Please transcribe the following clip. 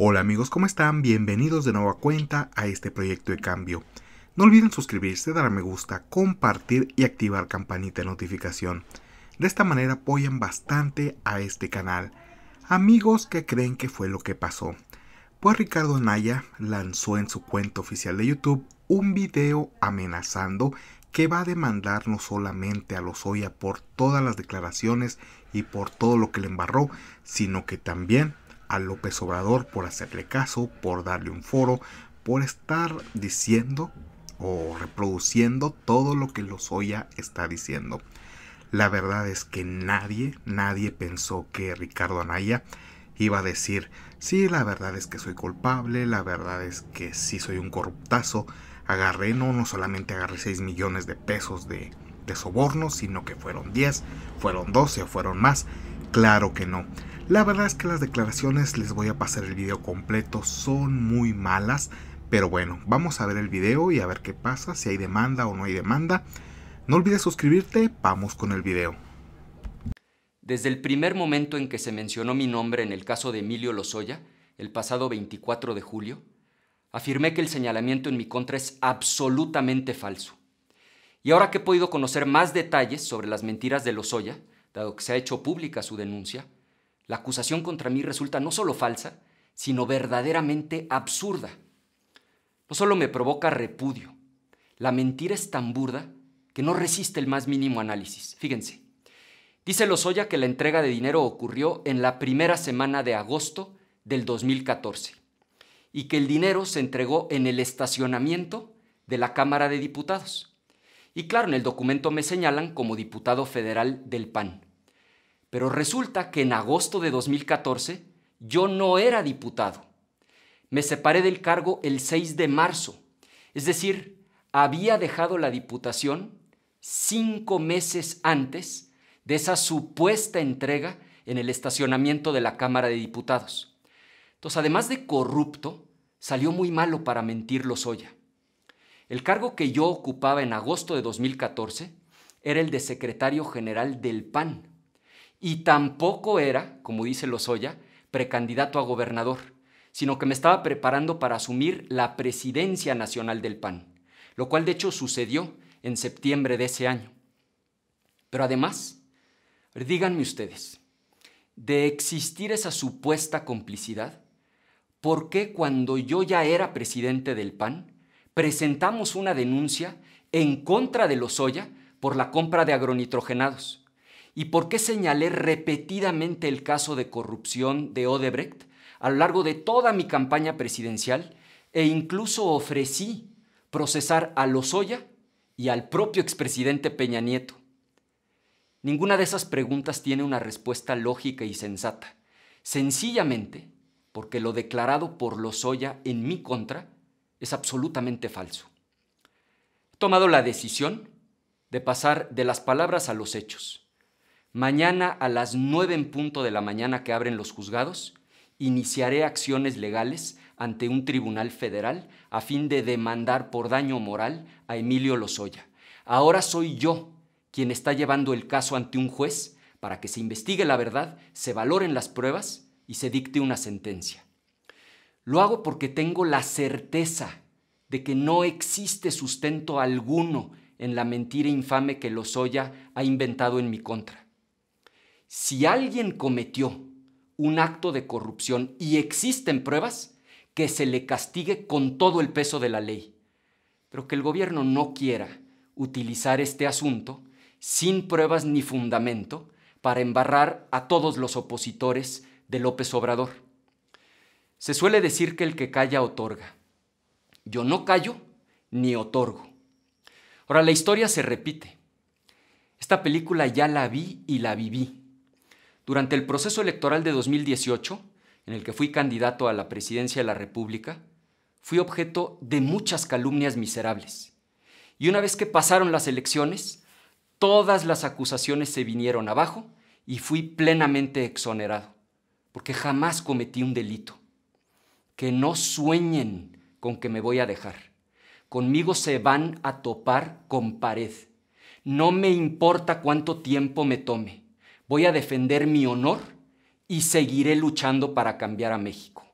Hola amigos, ¿cómo están? Bienvenidos de nuevo a cuenta a este proyecto de cambio. No olviden suscribirse, dar a me gusta, compartir y activar campanita de notificación. De esta manera apoyan bastante a este canal. Amigos, ¿qué creen que fue lo que pasó? Pues Ricardo Anaya lanzó en su cuenta oficial de YouTube un video amenazando que va a demandar no solamente a los Lozoya por todas las declaraciones y por todo lo que le embarró, sino que también a López Obrador por hacerle caso, por darle un foro, por estar diciendo o reproduciendo todo lo que Lozoya está diciendo. La verdad es que nadie, nadie pensó que Ricardo Anaya iba a decir, sí, la verdad es que soy culpable, la verdad es que sí soy un corruptazo, agarré, no, no solamente agarré 6 millones de pesos de, sobornos, sino que fueron 10, fueron 12, fueron más. Claro que no. La verdad es que las declaraciones, les voy a pasar el video completo, son muy malas, pero bueno, vamos a ver el video y a ver qué pasa, si hay demanda o no hay demanda. No olvides suscribirte, vamos con el video. Desde el primer momento en que se mencionó mi nombre en el caso de Emilio Lozoya, el pasado 24 de julio, afirmé que el señalamiento en mi contra es absolutamente falso. Y ahora que he podido conocer más detalles sobre las mentiras de Lozoya, dado que se ha hecho pública su denuncia, la acusación contra mí resulta no solo falsa, sino verdaderamente absurda. No solo me provoca repudio, la mentira es tan burda que no resiste el más mínimo análisis. Fíjense, dice Lozoya que la entrega de dinero ocurrió en la primera semana de agosto del 2014 y que el dinero se entregó en el estacionamiento de la Cámara de Diputados. Y claro, en el documento me señalan como diputado federal del PAN. Pero resulta que en agosto de 2014 yo no era diputado. Me separé del cargo el 6 de marzo. Es decir, había dejado la diputación cinco meses antes de esa supuesta entrega en el estacionamiento de la Cámara de Diputados. Entonces, además de corrupto, salió muy malo para mentirlo Lozoya. El cargo que yo ocupaba en agosto de 2014 era el de secretario general del PAN y tampoco era, como dice Lozoya, precandidato a gobernador, sino que me estaba preparando para asumir la presidencia nacional del PAN, lo cual de hecho sucedió en septiembre de ese año. Pero además, díganme ustedes, de existir esa supuesta complicidad, ¿por qué cuando yo ya era presidente del PAN presentamos una denuncia en contra de Lozoya por la compra de agronitrogenados? ¿Y por qué señalé repetidamente el caso de corrupción de Odebrecht a lo largo de toda mi campaña presidencial e incluso ofrecí procesar a Lozoya y al propio expresidente Peña Nieto? Ninguna de esas preguntas tiene una respuesta lógica y sensata, sencillamente porque lo declarado por Lozoya en mi contra es absolutamente falso. He tomado la decisión de pasar de las palabras a los hechos Mañana a las 9 en punto de la mañana que abren los juzgados, iniciaré acciones legales ante un tribunal federal a fin de demandar por daño moral a Emilio Lozoya. Ahora soy yo quien está llevando el caso ante un juez para que se investigue la verdad, se valoren las pruebas y se dicte una sentencia. Lo hago porque tengo la certeza de que no existe sustento alguno en la mentira infame que Lozoya ha inventado en mi contra si alguien cometió un acto de corrupción y existen pruebas, que se le castigue con todo el peso de la ley, pero que el gobierno no quiera utilizar este asunto sin pruebas ni fundamento para embarrar a todos los opositores de López Obrador. Se suele decir que el que calla otorga. Yo no callo ni otorgo. Ahora, la historia se repite. Esta película ya la vi y la viví. Durante el proceso electoral de 2018, en el que fui candidato a la presidencia de la República, fui objeto de muchas calumnias miserables. Y una vez que pasaron las elecciones, todas las acusaciones se vinieron abajo y fui plenamente exonerado, porque jamás cometí un delito. Que no sueñen con que me voy a dejar. Conmigo se van a topar con pared. No me importa cuánto tiempo me tome voy a defender mi honor y seguiré luchando para cambiar a México.